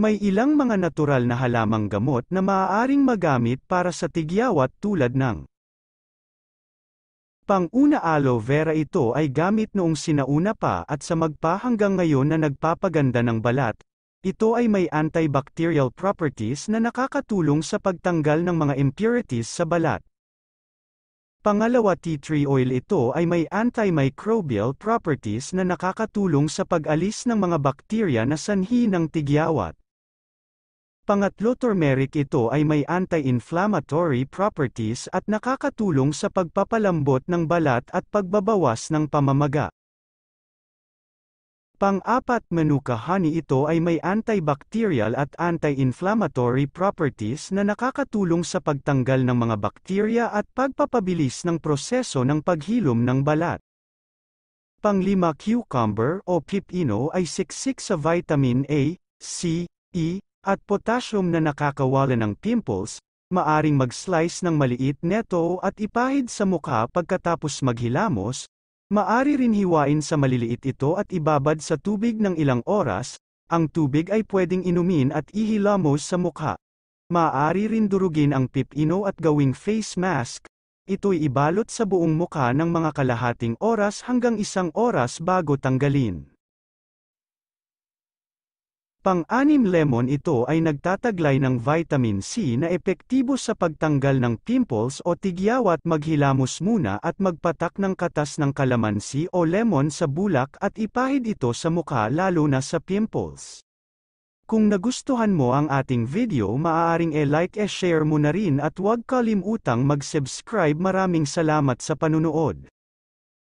May ilang mga natural na halamang gamot na maaaring magamit para sa tigyawat tulad ng Panguna aloe vera ito ay gamit noong sinauna pa at sa magpa hanggang ngayon na nagpapaganda ng balat. Ito ay may antibacterial properties na nakakatulong sa pagtanggal ng mga impurities sa balat. Pangalawa tea tree oil ito ay may antimicrobial properties na nakakatulong sa pag-alis ng mga bakterya na sanhi ng tigyawat. Pangatlo turmeric ito ay may anti-inflammatory properties at nakakatulong sa pagpapalambot ng balat at pagbabawas ng pamamaga. Pang-apat manuka honey ito ay may antibacterial at anti-inflammatory properties na nakakatulong sa pagtanggal ng mga bakterya at pagpapabilis ng proseso ng paghilom ng balat. Panglima cucumber o pipino ay siksik sa vitamin A, C, E, at potassium na nakakawala ng pimples, maaring mag-slice ng maliit neto at ipahid sa mukha pagkatapos maghilamos, maari rin hiwain sa maliliit ito at ibabad sa tubig ng ilang oras, ang tubig ay pwedeng inumin at ihilamos sa mukha. Maaari rin durugin ang pipino at gawing face mask, ito'y ibalot sa buong mukha ng mga kalahating oras hanggang isang oras bago tanggalin. Pang-anim lemon ito ay nagtataglay ng vitamin C na epektibo sa pagtanggal ng pimples o tigyaw at maghilamos muna at magpatak ng katas ng kalamansi o lemon sa bulak at ipahid ito sa mukha lalo na sa pimples. Kung nagustuhan mo ang ating video maaaring e-like e-share mo na rin at huwag kalimutang mag-subscribe maraming salamat sa panunood.